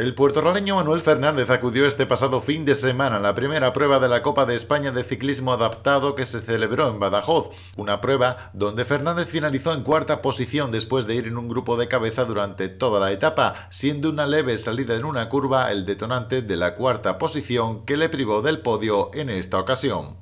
El puertorriqueño Manuel Fernández acudió este pasado fin de semana a la primera prueba de la Copa de España de Ciclismo Adaptado que se celebró en Badajoz, una prueba donde Fernández finalizó en cuarta posición después de ir en un grupo de cabeza durante toda la etapa, siendo una leve salida en una curva el detonante de la cuarta posición que le privó del podio en esta ocasión.